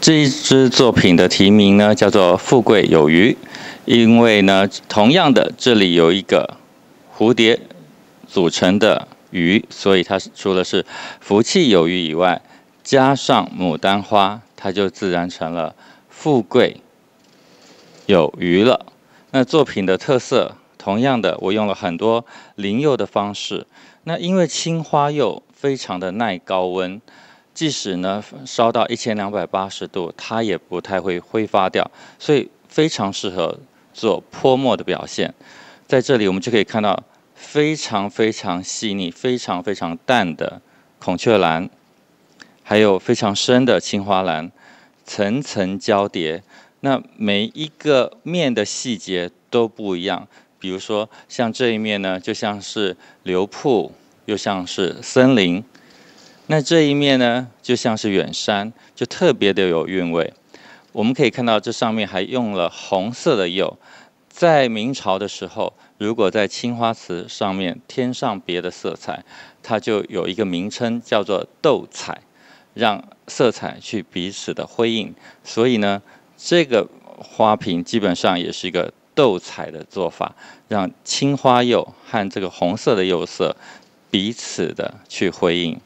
这一支作品的题名呢，叫做“富贵有余”，因为呢，同样的这里有一个蝴蝶组成的鱼，所以它除了是福气有余以外，加上牡丹花，它就自然成了富贵有余了。那作品的特色，同样的，我用了很多灵釉的方式。那因为青花釉非常的耐高温。即使呢烧到一千两百八十度，它也不太会挥发掉，所以非常适合做泼墨的表现。在这里我们就可以看到非常非常细腻、非常非常淡的孔雀蓝，还有非常深的青花蓝，层层交叠。那每一个面的细节都不一样，比如说像这一面呢，就像是流瀑，又像是森林。那这一面呢，就像是远山，就特别的有韵味。我们可以看到，这上面还用了红色的釉。在明朝的时候，如果在青花瓷上面添上别的色彩，它就有一个名称叫做斗彩，让色彩去彼此的辉映。所以呢，这个花瓶基本上也是一个斗彩的做法，让青花釉和这个红色的釉色彼此的去辉映。